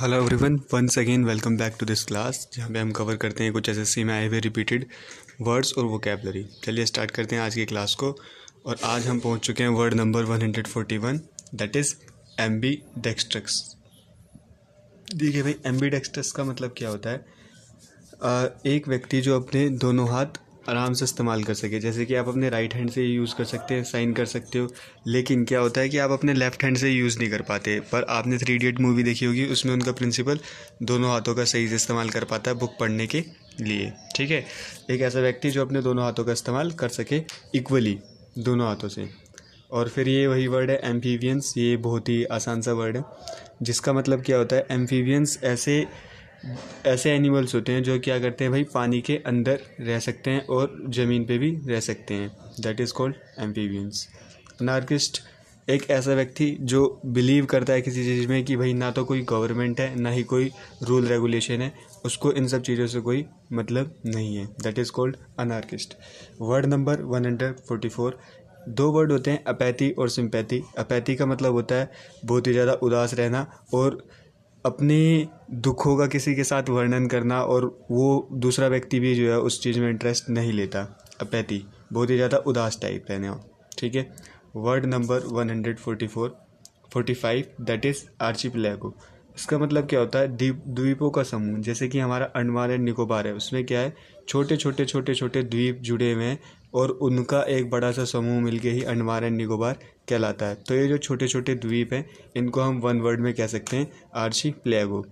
hello everyone once again welcome back to this class जहाँ पे हम कवर करते हैं कुछ एसएससी में आए हुए रिपीटेड वर्ड्स और वो चलिए स्टार्ट करते हैं आज की क्लास को और आज हम पहुँच चुके हैं word number one hundred forty one that is ambidextrous देखिए भाई एम बी डेक्सट्रक्स का मतलब क्या होता है एक व्यक्ति जो अपने दोनों हाथ आराम से इस्तेमाल कर सके जैसे कि आप अपने राइट हैंड से यूज़ कर सकते हैं साइन कर सकते हो लेकिन क्या होता है कि आप अपने लेफ्ट हैंड से यूज़ नहीं कर पाते पर आपने थ्री इडियट मूवी देखी होगी उसमें उनका प्रिंसिपल दोनों हाथों का सही से इस्तेमाल कर पाता है बुक पढ़ने के लिए ठीक है एक ऐसा व्यक्ति जो अपने दोनों हाथों का इस्तेमाल कर सके इक्वली दोनों हाथों से और फिर ये वही वर्ड है एम्फीवियंस ये बहुत ही आसान सा वर्ड है जिसका मतलब क्या होता है एम्फीवियंस ऐसे ऐसे एनिमल्स होते हैं जो क्या करते हैं भाई पानी के अंदर रह सकते हैं और ज़मीन पे भी रह सकते हैं that is called amphibians anarchist एक ऐसा व्यक्ति जो बिलीव करता है किसी चीज़ में कि भाई ना तो कोई गवर्नमेंट है ना ही कोई रूल रेगुलेशन है उसको इन सब चीज़ों से कोई मतलब नहीं है that is called anarchist word number one hundred forty four दो वर्ड होते हैं अपैथी और सिंपैथी अपैथी का मतलब होता है बहुत ही ज़्यादा उदास रहना और अपने दुखों का किसी के साथ वर्णन करना और वो दूसरा व्यक्ति भी जो है उस चीज़ में इंटरेस्ट नहीं लेता अपैथी बहुत ही ज़्यादा उदास टाइप है ना ठीक है word number one hundred forty four forty five that is archipelago इसका मतलब क्या होता है द्वीप द्वीपों का समूह जैसे कि हमारा अंडमान एंड निकोबार है उसमें क्या है छोटे छोटे छोटे छोटे द्वीप जुड़े हुए हैं और उनका एक बड़ा सा समूह मिल के ही अंडमान एंड निकोबार कहलाता है तो ये जो छोटे छोटे द्वीप हैं इनको हम वन वर्ड में कह सकते हैं archipelago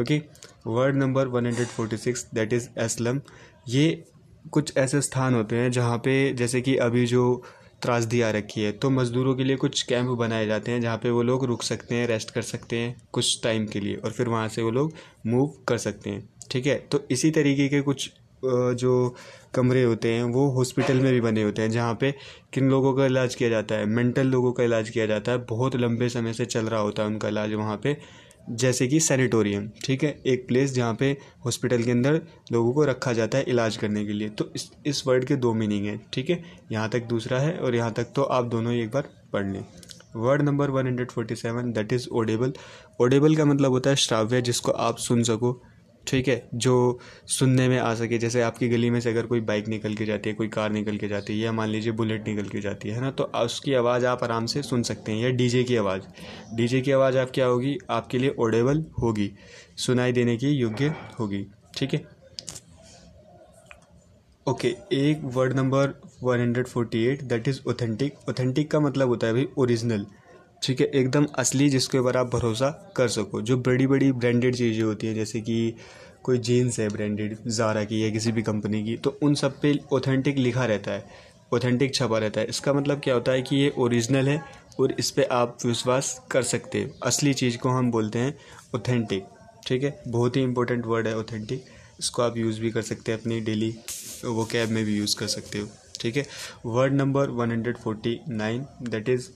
okay word number one hundred forty six that is asylum ये कुछ ऐसे स्थान होते हैं जहाँ पे जैसे कि अभी जो त्रासदी आ रखी है तो मज़दूरों के लिए कुछ कैंप बनाए जाते हैं जहाँ पे वो लोग रुक सकते हैं रेस्ट कर सकते हैं कुछ टाइम के लिए और फिर वहाँ से वो लोग मूव कर सकते हैं ठीक है तो इसी तरीके के कुछ जो कमरे होते हैं वो हॉस्पिटल में भी बने होते हैं जहाँ पे किन लोगों का इलाज किया जाता है मेंटल लोगों का इलाज किया जाता है बहुत लंबे समय से चल रहा होता है उनका इलाज वहाँ पे जैसे कि सैनिटोरियम ठीक है एक प्लेस जहाँ पे हॉस्पिटल के अंदर लोगों को रखा जाता है इलाज करने के लिए तो इस इस वर्ड के दो मीनिंग है ठीक है यहाँ तक दूसरा है और यहाँ तक तो आप दोनों ही एक बार पढ़ लें word number one hundred forty seven that is audible audible का मतलब होता है श्राव्य जिसको आप सुन सको ठीक है जो सुनने में आ सके जैसे आपकी गली में से अगर कोई बाइक निकल के जाती है कोई कार निकल के जाती है या मान लीजिए बुलेट निकल के जाती है ना तो उसकी आवाज़ आप आराम से सुन सकते हैं या डीजे की आवाज़ डीजे की आवाज़ आप क्या होगी आपके लिए ऑडेबल होगी सुनाई देने की योग्य होगी ठीक है ओके okay, एक word number 148 that is authentic authentic का मतलब होता है भाई ओरिजिनल ठीक है एकदम असली जिसके ऊपर आप भरोसा कर सको जो बड़ी बड़ी ब्रांडेड चीज़ें होती हैं जैसे कि कोई जीन्स है ब्रांडेड ज़ारा की या किसी भी कंपनी की तो उन सब पे ऑथेंटिक लिखा रहता है ऑथेंटिक छपा रहता है इसका मतलब क्या होता है कि ये ओरिजिनल है और इस पर आप विश्वास कर सकते हो असली चीज़ को हम बोलते हैं ऑथेंटिक ठीक है बहुत ही इंपॉर्टेंट वर्ड है ऑथेंटिक इसको आप यूज़ भी कर सकते हैं अपनी डेली वो कैब में भी यूज़ कर सकते हो ठीक है word number one hundred forty nine that is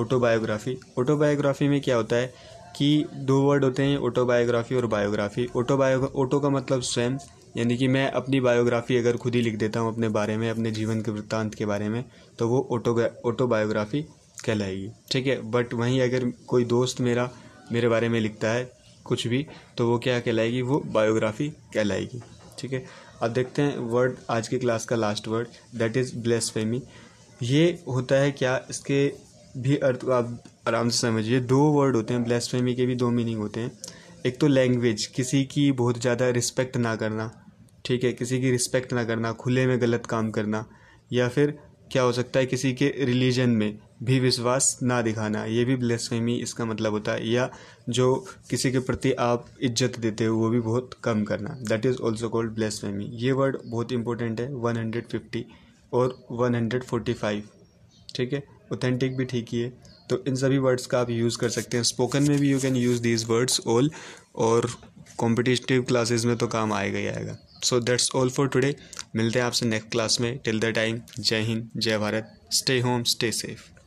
autobiography autobiography में क्या होता है कि दो वर्ड होते हैं ऑटोबायोग्राफी और बायोग्राफी ऑटोबायो ऑटो का मतलब स्वयं यानी कि मैं अपनी बायोग्राफी अगर खुद ही लिख देता हूँ अपने बारे में अपने जीवन के वृत्तांत के बारे में तो वो ऑटो ऑटोबायोग्राफी कहलाएगी ठीक है बट वहीं अगर कोई दोस्त मेरा मेरे बारे में लिखता है कुछ भी तो वो क्या कहलाएगी वो बायोग्राफी कहलाएगी ठीक है अब देखते हैं वर्ड आज की क्लास का last word that is bless ये होता है क्या इसके भी अर्थ को आप आराम से समझिए दो वर्ड होते हैं ब्लैसफेमी के भी दो मीनिंग होते हैं एक तो लैंग्वेज किसी की बहुत ज़्यादा रिस्पेक्ट ना करना ठीक है किसी की रिस्पेक्ट ना करना खुले में गलत काम करना या फिर क्या हो सकता है किसी के रिलीजन में भी विश्वास ना दिखाना ये भी फेमी इसका मतलब होता है या जो किसी के प्रति आप इज्जत देते हो वो भी बहुत कम करना दैट इज़ ऑल्सो कॉल्ड फेमी ये वर्ड बहुत इंपॉर्टेंट है वन और वन ठीक है ऑथेंटिक भी ठीक ही है तो इन सभी वर्ड्स का आप यूज़ कर सकते हैं स्पोकन में भी you can use these words all और कॉम्पिटिटिव क्लासेज में तो काम आएगा ही आएगा so that's all for today मिलते हैं आपसे नेक्स्ट क्लास में टिल द टाइम जय हिंद जय Bharat stay home stay safe